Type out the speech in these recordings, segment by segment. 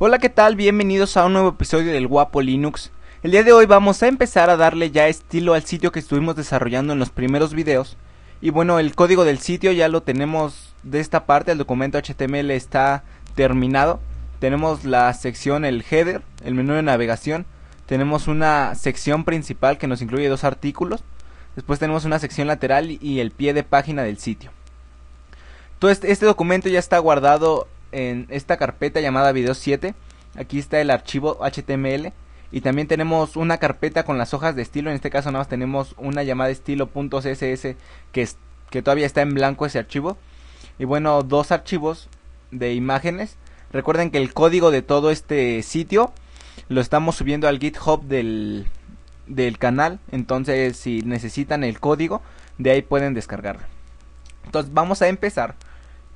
Hola, ¿qué tal? Bienvenidos a un nuevo episodio del Guapo Linux. El día de hoy vamos a empezar a darle ya estilo al sitio que estuvimos desarrollando en los primeros videos. Y bueno, el código del sitio ya lo tenemos de esta parte, el documento HTML está terminado. Tenemos la sección, el header, el menú de navegación. Tenemos una sección principal que nos incluye dos artículos. Después tenemos una sección lateral y el pie de página del sitio. Entonces, este documento ya está guardado en esta carpeta llamada video 7. Aquí está el archivo HTML. Y también tenemos una carpeta con las hojas de estilo. En este caso nada más tenemos una llamada estilo.css que, es, que todavía está en blanco ese archivo. Y bueno, dos archivos de imágenes. Recuerden que el código de todo este sitio lo estamos subiendo al GitHub del, del canal. Entonces si necesitan el código, de ahí pueden descargarlo. Entonces vamos a empezar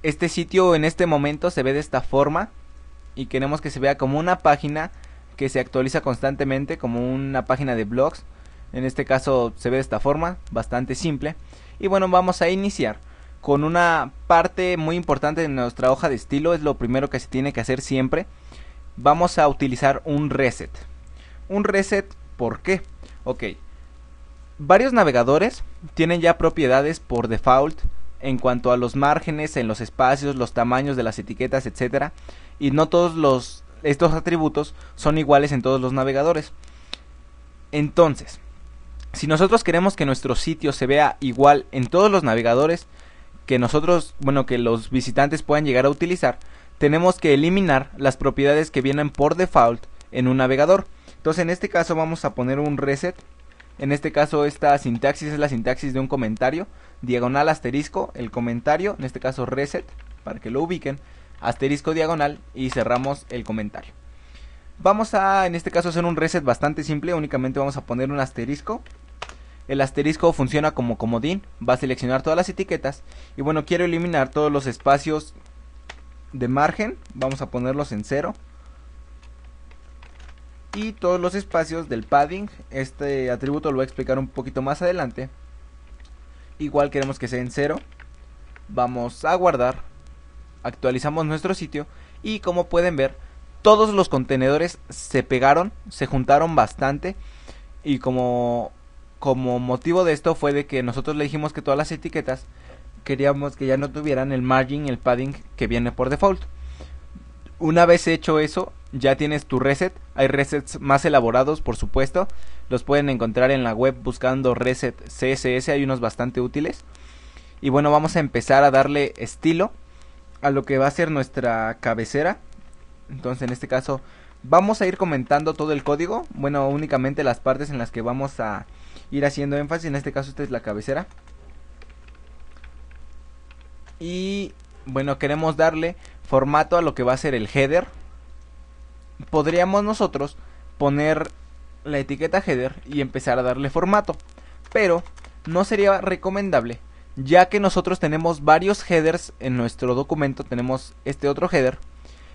este sitio en este momento se ve de esta forma y queremos que se vea como una página que se actualiza constantemente, como una página de blogs. En este caso se ve de esta forma, bastante simple. Y bueno, vamos a iniciar con una parte muy importante de nuestra hoja de estilo, es lo primero que se tiene que hacer siempre. Vamos a utilizar un reset. Un reset, ¿por qué? Ok. Varios navegadores tienen ya propiedades por default en cuanto a los márgenes, en los espacios, los tamaños de las etiquetas, etcétera, y no todos los estos atributos son iguales en todos los navegadores. Entonces, si nosotros queremos que nuestro sitio se vea igual en todos los navegadores que nosotros, bueno, que los visitantes puedan llegar a utilizar, tenemos que eliminar las propiedades que vienen por default en un navegador. Entonces, en este caso vamos a poner un reset en este caso esta sintaxis es la sintaxis de un comentario, diagonal asterisco, el comentario, en este caso reset, para que lo ubiquen, asterisco diagonal y cerramos el comentario. Vamos a, en este caso, hacer un reset bastante simple, únicamente vamos a poner un asterisco. El asterisco funciona como comodín, va a seleccionar todas las etiquetas y bueno, quiero eliminar todos los espacios de margen, vamos a ponerlos en cero y todos los espacios del padding. Este atributo lo voy a explicar un poquito más adelante. Igual queremos que sea en cero. Vamos a guardar. Actualizamos nuestro sitio y como pueden ver, todos los contenedores se pegaron, se juntaron bastante y como como motivo de esto fue de que nosotros le dijimos que todas las etiquetas queríamos que ya no tuvieran el margin, el padding que viene por default. Una vez hecho eso, ya tienes tu reset. Hay resets más elaborados, por supuesto. Los pueden encontrar en la web buscando reset CSS. Hay unos bastante útiles. Y bueno, vamos a empezar a darle estilo a lo que va a ser nuestra cabecera. Entonces, en este caso, vamos a ir comentando todo el código. Bueno, únicamente las partes en las que vamos a ir haciendo énfasis. En este caso, esta es la cabecera. Y bueno, queremos darle formato a lo que va a ser el header podríamos nosotros poner la etiqueta header y empezar a darle formato. Pero no sería recomendable, ya que nosotros tenemos varios headers en nuestro documento, tenemos este otro header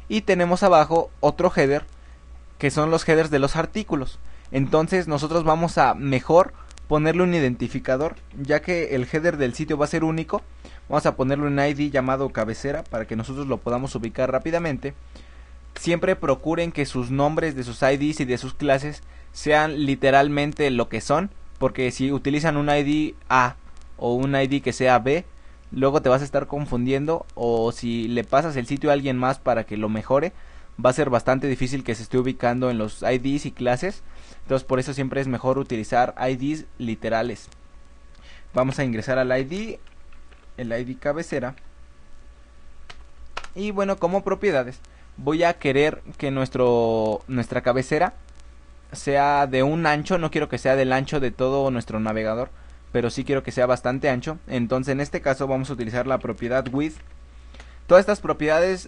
y tenemos abajo otro header que son los headers de los artículos. Entonces nosotros vamos a mejor ponerle un identificador, ya que el header del sitio va a ser único. Vamos a ponerle un ID llamado cabecera para que nosotros lo podamos ubicar rápidamente siempre procuren que sus nombres de sus IDs y de sus clases sean literalmente lo que son, porque si utilizan un ID A o un ID que sea B, luego te vas a estar confundiendo o si le pasas el sitio a alguien más para que lo mejore, va a ser bastante difícil que se esté ubicando en los IDs y clases. Entonces por eso siempre es mejor utilizar IDs literales. Vamos a ingresar al ID, el ID cabecera. Y bueno, como propiedades, voy a querer que nuestro, nuestra cabecera sea de un ancho, no quiero que sea del ancho de todo nuestro navegador, pero sí quiero que sea bastante ancho. Entonces en este caso vamos a utilizar la propiedad width. Todas estas propiedades,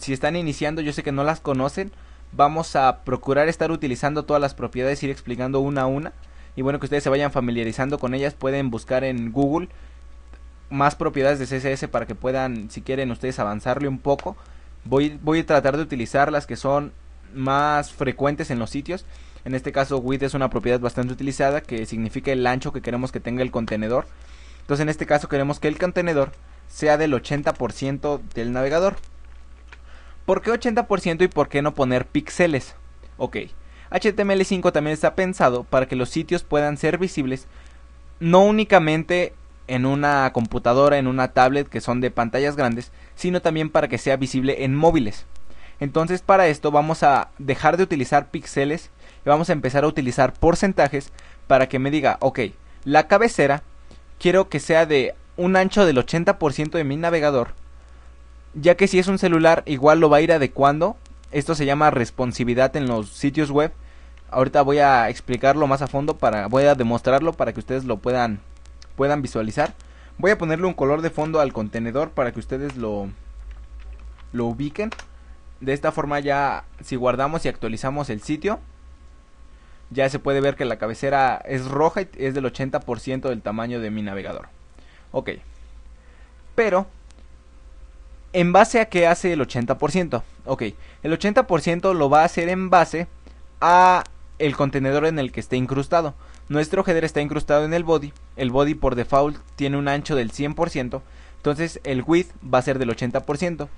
si están iniciando, yo sé que no las conocen, vamos a procurar estar utilizando todas las propiedades, ir explicando una a una. Y bueno, que ustedes se vayan familiarizando con ellas, pueden buscar en Google más propiedades de CSS para que puedan, si quieren ustedes, avanzarle un poco Voy, a tratar de utilizar las que son más frecuentes en los sitios. En este caso, width es una propiedad bastante utilizada que significa el ancho que queremos que tenga el contenedor. Entonces, en este caso, queremos que el contenedor sea del 80% del navegador. ¿Por qué 80% y por qué no poner píxeles? Ok, HTML5 también está pensado para que los sitios puedan ser visibles no únicamente en una computadora, en una tablet que son de pantallas grandes, sino también para que sea visible en móviles. Entonces para esto vamos a dejar de utilizar píxeles y vamos a empezar a utilizar porcentajes para que me diga, ok, la cabecera quiero que sea de un ancho del 80% de mi navegador, ya que si es un celular igual lo va a ir adecuando, esto se llama responsividad en los sitios web, ahorita voy a explicarlo más a fondo para voy a demostrarlo para que ustedes lo puedan puedan visualizar Voy a ponerle un color de fondo al contenedor para que ustedes lo, lo ubiquen. De esta forma ya si guardamos y actualizamos el sitio, ya se puede ver que la cabecera es roja y es del 80% del tamaño de mi navegador. Ok. Pero, ¿en base a que hace el 80%? Ok, el 80% lo va a hacer en base a el contenedor en el que esté incrustado. Nuestro header está incrustado en el body, el body por default tiene un ancho del 100%, entonces el width va a ser del 80%.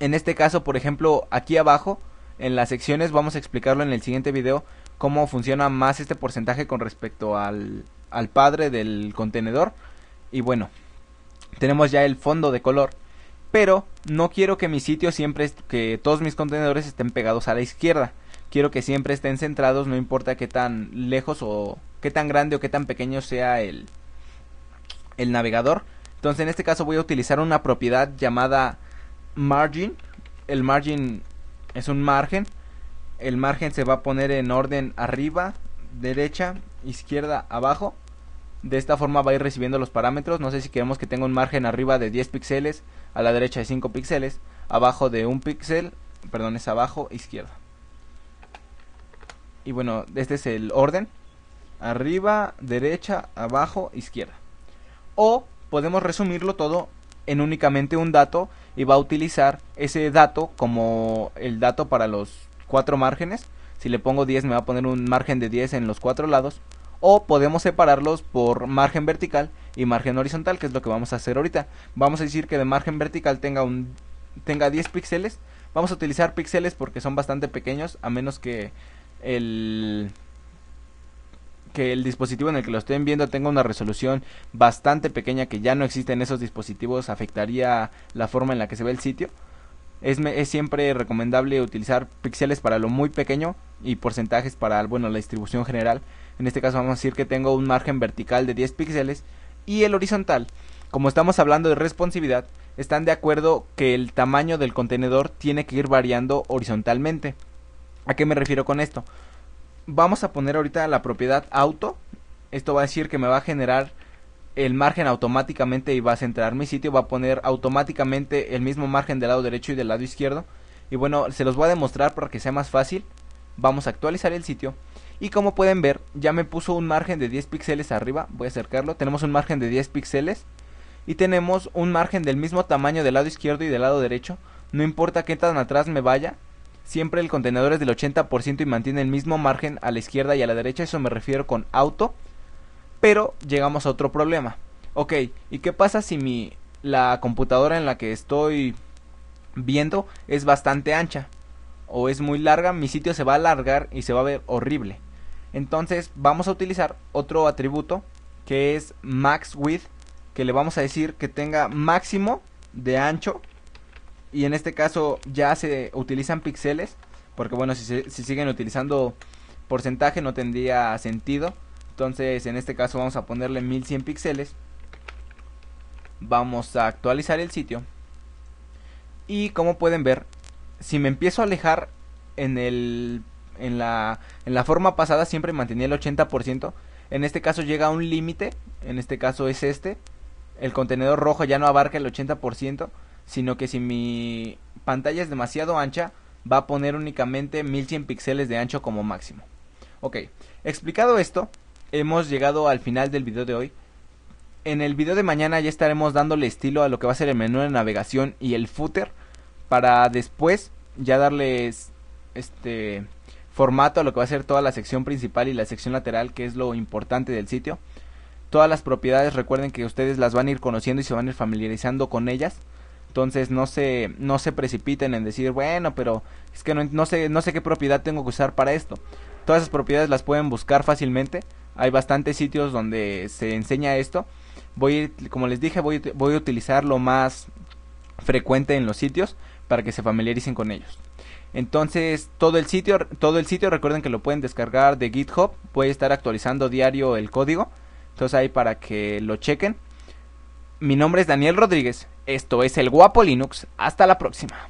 En este caso, por ejemplo, aquí abajo, en las secciones, vamos a explicarlo en el siguiente video, cómo funciona más este porcentaje con respecto al, al padre del contenedor. Y bueno, tenemos ya el fondo de color pero no quiero que mi sitio siempre que todos mis contenedores estén pegados a la izquierda quiero que siempre estén centrados, no importa qué tan lejos o qué tan grande o qué tan pequeño sea el, el navegador. Entonces en este caso voy a utilizar una propiedad llamada margin. El margin es un margen. El margen se va a poner en orden arriba, derecha, izquierda, abajo. De esta forma va a ir recibiendo los parámetros. No sé si queremos que tenga un margen arriba de 10 píxeles, a la derecha de 5 píxeles, abajo de un píxel, perdón, es abajo, izquierda. Y bueno, este es el orden. Arriba, derecha, abajo, izquierda. O podemos resumirlo todo en únicamente un dato y va a utilizar ese dato como el dato para los cuatro márgenes. Si le pongo 10 me va a poner un margen de 10 en los cuatro lados. O podemos separarlos por margen vertical y margen horizontal, que es lo que vamos a hacer ahorita. Vamos a decir que de margen vertical tenga, un, tenga 10 píxeles. Vamos a utilizar píxeles porque son bastante pequeños, a menos que el que el dispositivo en el que lo estén viendo tenga una resolución bastante pequeña que ya no existe en esos dispositivos afectaría la forma en la que se ve el sitio. Es, siempre recomendable utilizar píxeles para lo muy pequeño y porcentajes para bueno, la distribución general. En este caso vamos a decir que tengo un margen vertical de 10 píxeles y el horizontal. Como estamos hablando de responsividad, están de acuerdo que el tamaño del contenedor tiene que ir variando horizontalmente. ¿A qué me refiero con esto? Vamos a poner ahorita la propiedad auto. Esto va a decir que me va a generar el margen automáticamente y va a centrar mi sitio. Va a poner automáticamente el mismo margen del lado derecho y del lado izquierdo. Y bueno, se los voy a demostrar para que sea más fácil. Vamos a actualizar el sitio. Y como pueden ver, ya me puso un margen de 10 píxeles arriba. Voy a acercarlo. Tenemos un margen de 10 píxeles. Y tenemos un margen del mismo tamaño del lado izquierdo y del lado derecho. No importa qué tan atrás me vaya, siempre el contenedor es del 80% y mantiene el mismo margen a la izquierda y a la derecha, eso me refiero con auto, pero llegamos a otro problema. Ok, ¿y qué pasa si mi la computadora en la que estoy viendo es bastante ancha o es muy larga? Mi sitio se va a alargar y se va a ver horrible. Entonces vamos a utilizar otro atributo que es max width, que le vamos a decir que tenga máximo de ancho y en este caso ya se utilizan píxeles, porque bueno, si, siguen utilizando porcentaje no tendría sentido. Entonces en este caso vamos a ponerle 1100 píxeles. Vamos a actualizar el sitio. Y como pueden ver, si me empiezo a alejar en, el, en, la, en la forma pasada siempre mantenía el 80%. En este caso llega a un límite, en este caso es este. El contenedor rojo ya no abarca el 80% sino que si mi pantalla es demasiado ancha, va a poner únicamente 1100 píxeles de ancho como máximo. Ok, explicado esto, hemos llegado al final del video de hoy. En el video de mañana ya estaremos dándole estilo a lo que va a ser el menú de navegación y el footer para después ya darles este formato a lo que va a ser toda la sección principal y la sección lateral que es lo importante del sitio. Todas las propiedades recuerden que ustedes las van a ir conociendo y se van a ir familiarizando con ellas. Entonces no se, no se precipiten en decir, bueno, pero es que no, sé, no sé qué propiedad tengo que usar para esto. Todas esas propiedades las pueden buscar fácilmente. Hay bastantes sitios donde se enseña esto. Voy, como les dije, voy, voy a utilizar lo más frecuente en los sitios para que se familiaricen con ellos. Entonces, todo el sitio, todo el sitio recuerden que lo pueden descargar de GitHub, voy a estar actualizando diario el código. Entonces ahí para que lo chequen. Mi nombre es Daniel Rodríguez esto es el Guapo Linux. Hasta la próxima.